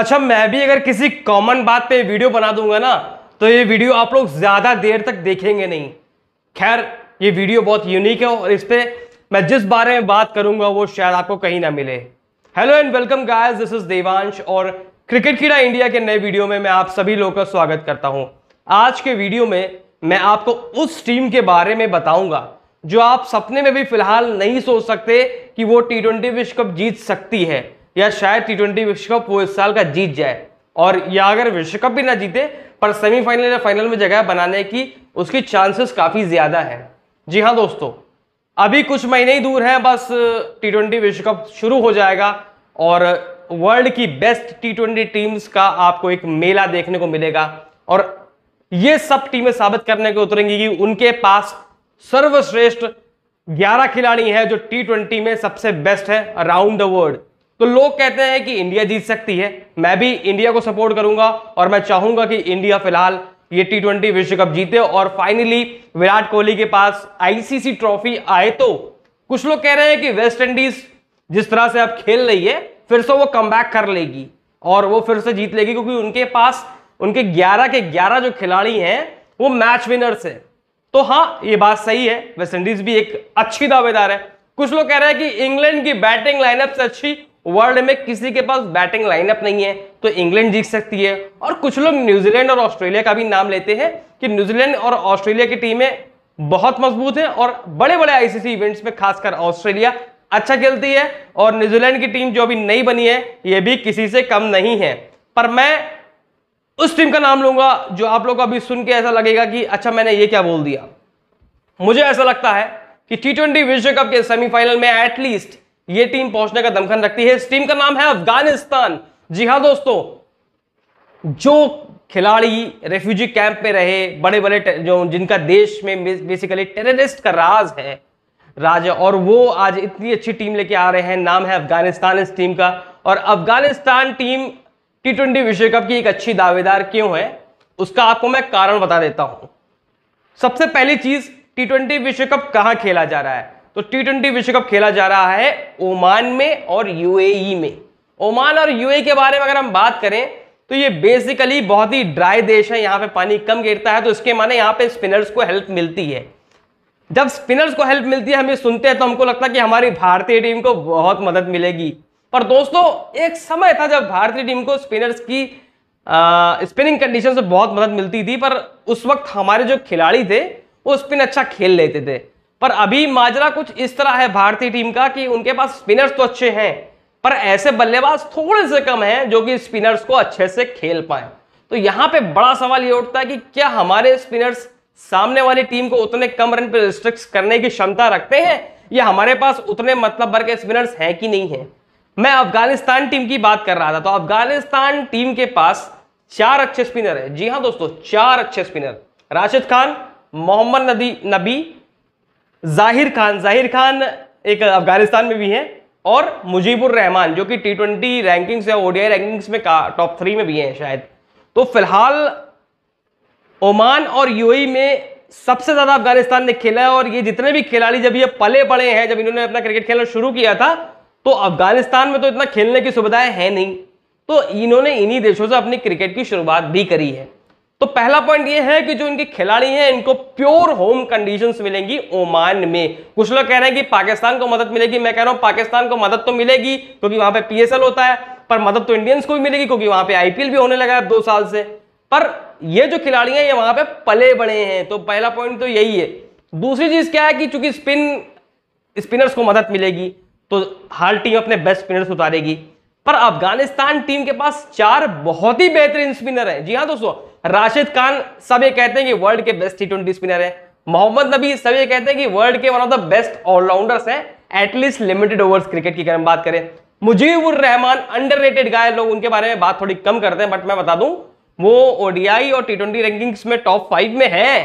अच्छा मैं भी अगर किसी कॉमन बात पे वीडियो बना दूंगा ना तो ये वीडियो आप लोग ज़्यादा देर तक देखेंगे नहीं खैर ये वीडियो बहुत यूनिक है और इस पर मैं जिस बारे में बात करूंगा वो शायद आपको कहीं ना मिले hello and welcome guys this is Devansh और क्रिकेट कीड़ा इंडिया के नए वीडियो में मैं आप सभी लोगों का स्वागत करता हूँ आज के वीडियो में मैं आपको उस टीम के बारे में बताऊंगा जो आप सपने में भी फिलहाल नहीं सोच सकते कि वो टी ट्वेंटी विश्व कप जीत सकती है या शायद टी ट्वेंटी विश्व कप वो इस साल का जीत जाए और या अगर विश्व कप भी ना जीते पर सेमीफाइनल या फाइनल में जगह बनाने की उसकी चांसेस काफ़ी ज़्यादा है जी हाँ दोस्तों अभी कुछ महीने ही दूर हैं बस टी ट्वेंटी विश्व कप शुरू हो जाएगा और वर्ल्ड की बेस्ट टी ट्वेंटी टीम्स का आपको एक मेला देखने को मिलेगा और ये सब टीमें साबित करने को उतरेंगी कि उनके पास सर्वश्रेष्ठ 11 खिलाड़ी हैं जो टी ट्वेंटी में सबसे बेस्ट है अराउंड द वर्ल्ड तो लोग कहते हैं कि इंडिया जीत सकती है मैं भी इंडिया को सपोर्ट करूंगा और मैं चाहूंगा कि इंडिया फिलहाल ये टी ट्वेंटी विश्व कप जीते और फाइनली विराट कोहली के पास आईसीसी ट्रॉफी आए तो कुछ लोग कह रहे हैं कि वेस्ट इंडीज जिस तरह से अब खेल रही है फिर से वो कम कर लेगी और वो फिर से जीत लेगी क्योंकि उनके पास उनके 11 के 11 जो खिलाड़ी हैं वो मैच विनर्स हैं तो हाँ ये बात सही है वेस्ट इंडीज भी एक अच्छी दावेदार है कुछ लोग कह रहे हैं कि इंग्लैंड की बैटिंग लाइनअप से अच्छी वर्ल्ड में किसी के पास बैटिंग लाइनअप नहीं है तो इंग्लैंड जीत सकती है और कुछ लोग न्यूजीलैंड और ऑस्ट्रेलिया का भी नाम लेते हैं कि न्यूजीलैंड और ऑस्ट्रेलिया की टीमें बहुत मजबूत हैं और बड़े बड़े आईसीसी इवेंट्स में खासकर ऑस्ट्रेलिया अच्छा खेलती है और न्यूजीलैंड की टीम जो अभी नई बनी है ये भी किसी से कम नहीं है पर मैं उस टीम का नाम लूंगा जो आप लोग को अभी सुन के ऐसा लगेगा कि अच्छा मैंने ये क्या बोल दिया मुझे ऐसा लगता है कि टी ट्वेंटी विश्व कप के सेमीफाइनल में एटलीस्ट ये टीम पहुंचने का दमखन रखती है इस टीम का नाम है अफगानिस्तान जी हाँ दोस्तों जो खिलाड़ी रेफ्यूजी कैंप में रहे बड़े बड़े जो जिनका देश में बेसिकली टेररिस्ट का राज है राज और वो आज इतनी अच्छी टीम लेके आ रहे हैं नाम है अफगानिस्तान इस टीम का और अफगानिस्तान टीम टी ट्वेंटी विश्व कप की एक अच्छी दावेदार क्यों है उसका आपको मैं कारण बता देता हूं सबसे पहली चीज टी ट्वेंटी विश्व कप कहां खेला जा रहा है तो टी ट्वेंटी विश्व कप खेला जा रहा है ओमान में और यूएई e में ओमान और यूएई e के बारे में अगर हम बात करें तो ये बेसिकली बहुत ही ड्राई देश है यहाँ पे पानी कम गिरता है तो इसके माने यहाँ पे स्पिनर्स को हेल्प मिलती है जब स्पिनर्स को हेल्प मिलती है हमें सुनते हैं तो हमको लगता है कि हमारी भारतीय टीम को बहुत मदद मिलेगी पर दोस्तों एक समय था जब भारतीय टीम को स्पिनर्स की स्पिनिंग कंडीशन से बहुत मदद मिलती थी पर उस वक्त हमारे जो खिलाड़ी थे वो स्पिन अच्छा खेल लेते थे पर अभी माजरा कुछ इस तरह है भारतीय टीम का कि उनके पास स्पिनर्स तो अच्छे हैं पर ऐसे बल्लेबाज थोड़े से कम हैं जो कि स्पिनर्स को अच्छे से खेल पाए तो यहां पे बड़ा सवाल ये उठता है कि क्या हमारे स्पिनर्स सामने वाली टीम को उतने कम रन पर रिस्ट्रिक्स करने की क्षमता रखते हैं या हमारे पास उतने मतलब भर के स्पिनर्स हैं कि नहीं है मैं अफगानिस्तान टीम की बात कर रहा था तो अफगानिस्तान टीम के पास चार अच्छे स्पिनर है जी हाँ दोस्तों चार अच्छे स्पिनर राशिद खान मोहम्मद नदी नबी जाहिर खान जाहिर खान एक अफगानिस्तान में भी हैं और मुजीबुर रहमान जो कि टी ट्वेंटी रैंकिंग्स या ओडीआई रैंकिंग्स में टॉप थ्री में भी हैं शायद तो फिलहाल ओमान और यूएई e में सबसे ज़्यादा अफगानिस्तान ने खेला है और ये जितने भी खिलाड़ी जब ये पले पड़े हैं जब इन्होंने अपना क्रिकेट खेलना शुरू किया था तो अफगानिस्तान में तो इतना खेलने की सुविधाएं हैं नहीं तो इन्होंने इन्हीं देशों से अपनी क्रिकेट की शुरुआत भी करी है तो पहला पॉइंट ये है कि जो इनके खिलाड़ी हैं इनको प्योर होम कंडीशंस मिलेंगी ओमान में कुछ लोग कह रहे हैं कि पाकिस्तान को मदद मिलेगी मैं कह रहा हूं पाकिस्तान को मदद तो मिलेगी क्योंकि वहां पे पीएसएल होता है पर मदद तो इंडियंस को भी मिलेगी क्योंकि वहां पे आईपीएल भी होने लगा है दो साल से पर ये जो खिलाड़ी हैं ये वहां पर पले बड़े हैं तो पहला पॉइंट तो यही है दूसरी चीज क्या है कि चूंकि स्पिन स्पिनर्स को मदद मिलेगी तो हर टीम अपने बेस्ट स्पिनर्स उतारेगी पर अफगानिस्तान टीम के पास चार बहुत ही बेहतरीन स्पिनर है जी हाँ दोस्तों राशिद खान सब ये कहते हैं कि वर्ल्ड के बेस्ट टी ट्वेंटी स्पिनर है मोहम्मद नबी सब ये कहते हैं कि वर्ल्ड के one of the best allrounders हैं एटलीस्ट लिमिटेड ओवर्स क्रिकेट की अगर हम बात करें मुजीबुर रहमान रेटेड गाय लोग उनके बारे में बात थोड़ी कम करते हैं बट मैं बता दूं वो ओडीआई और टी ट्वेंटी रैंकिंग्स में टॉप फाइव में हैं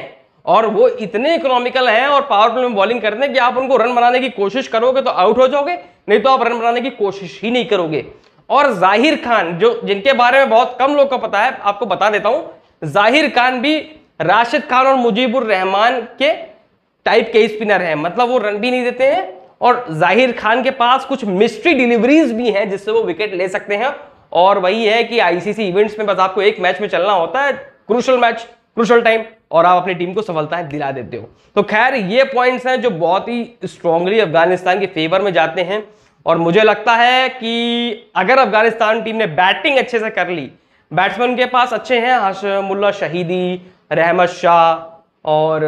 और वो इतने इकोनॉमिकल हैं और पावर प्ले में बॉलिंग करते हैं कि आप उनको रन बनाने की कोशिश करोगे तो आउट हो जाओगे नहीं तो आप रन बनाने की कोशिश ही नहीं करोगे और जाहिर खान जो जिनके बारे में बहुत कम लोग को पता है आपको बता देता हूं जाहिर खान भी राशिद खान और मुजीबुर रहमान के टाइप के स्पिनर हैं मतलब वो रन भी नहीं देते हैं और जाहिर खान के पास कुछ मिस्ट्री डिलीवरीज भी हैं जिससे वो विकेट ले सकते हैं और वही है कि आईसीसी इवेंट्स में बस आपको एक मैच में चलना होता है क्रूशल मैच क्रूशल टाइम और आप अपनी टीम को सफलताएं दिला देते हो तो खैर ये पॉइंट्स हैं जो बहुत ही स्ट्रांगली अफगानिस्तान के फेवर में जाते हैं और मुझे लगता है कि अगर अफगानिस्तान टीम ने बैटिंग अच्छे से कर ली बैट्समैन के पास अच्छे हैं हशमुल्ला शहीदी रहमत शाह और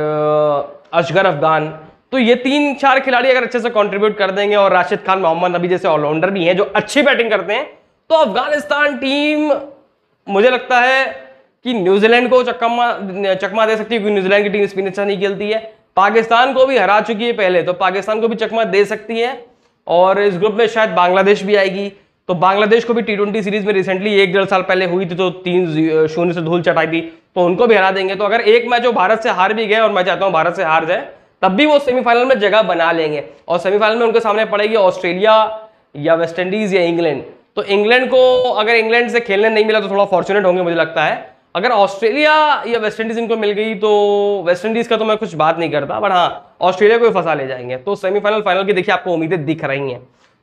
अशगर अफगान तो ये तीन चार खिलाड़ी अगर अच्छे से कंट्रीब्यूट कर देंगे और राशिद खान मोहम्मद नबी जैसे ऑलराउंडर भी हैं जो अच्छी बैटिंग करते हैं तो अफगानिस्तान टीम मुझे लगता है कि न्यूजीलैंड को चकमा चकमा दे सकती है क्योंकि न्यूजीलैंड की टीम स्पिन अच्छा नहीं खेलती है पाकिस्तान को भी हरा चुकी है पहले तो पाकिस्तान को भी चकमा दे सकती है और इस ग्रुप में शायद बांग्लादेश भी आएगी तो बांग्लादेश को भी टी ट्वेंटी सीरीज में रिसेंटली एक डेढ़ साल पहले हुई थी तो तीन शून्य से धूल चटाई थी तो उनको भी हरा देंगे तो अगर एक मैच वो भारत से हार भी गए और मैं चाहता हूँ भारत से हार जाए तब भी वो सेमीफाइनल में जगह बना लेंगे और सेमीफाइनल में उनके सामने पड़ेगी ऑस्ट्रेलिया या वेस्ट इंडीज या इंग्लैंड तो इंग्लैंड को अगर इंग्लैंड से खेलने नहीं मिला तो थोड़ा फॉर्चुनेट होंगे मुझे लगता है अगर ऑस्ट्रेलिया या वेस्ट इंडीज इनको मिल गई तो वेस्ट इंडीज का तो मैं कुछ बात नहीं करता बट हाँ ऑस्ट्रेलिया को भी फंसा ले जाएंगे तो सेमीफाइनल फाइनल की देखिए आपको उम्मीदें दिख रही हैं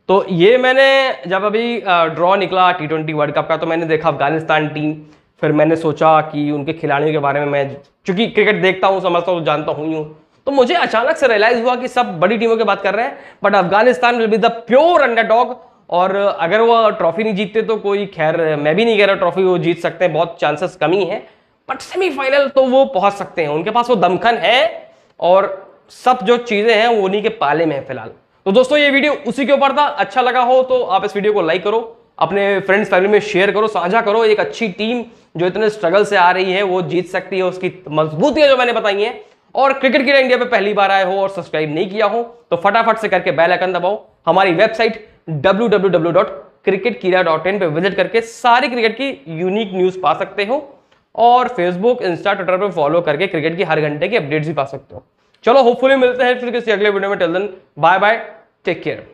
तो ये मैंने जब अभी ड्रॉ निकला टी ट्वेंटी वर्ल्ड कप का तो मैंने देखा अफगानिस्तान टीम फिर मैंने सोचा कि उनके खिलाड़ियों के बारे में मैं चूंकि क्रिकेट देखता हूँ समझता हूँ जानता हूँ हूँ तो मुझे अचानक से रियलाइज हुआ कि सब बड़ी टीमों की बात कर रहे हैं but Afghanistan will be the pure underdog और अगर वह ट्रॉफी नहीं जीतते तो कोई खैर मैं भी नहीं कह रहा ट्रॉफी वो जीत सकते हैं बहुत चांसेस कमी है बट सेमीफाइनल तो वो पहुंच सकते हैं उनके पास वो दमखन है और सब जो चीज़ें हैं वो उन्हीं के पाले में है फिलहाल तो दोस्तों ये वीडियो उसी के ऊपर था अच्छा लगा हो तो आप इस वीडियो को लाइक करो अपने फ्रेंड्स फैमिली में शेयर करो साझा करो एक अच्छी टीम जो इतने स्ट्रगल से आ रही है वो जीत सकती है उसकी मजबूतियां जो मैंने बताई हैं और क्रिकेट की इंडिया पे पहली बार आए हो और सब्सक्राइब नहीं किया हो तो फटाफट से करके बेल आइकन दबाओ हमारी वेबसाइट डब्ल्यू पे विजिट करके सारी क्रिकेट की यूनिक न्यूज पा सकते हो और फेसबुक इंस्टा ट्विटर पर फॉलो करके क्रिकेट की हर घंटे की अपडेट्स भी पा सकते हो चलो होपफुली मिलते हैं फिर किसी अगले वीडियो में टेल दिन बाय बाय Take care.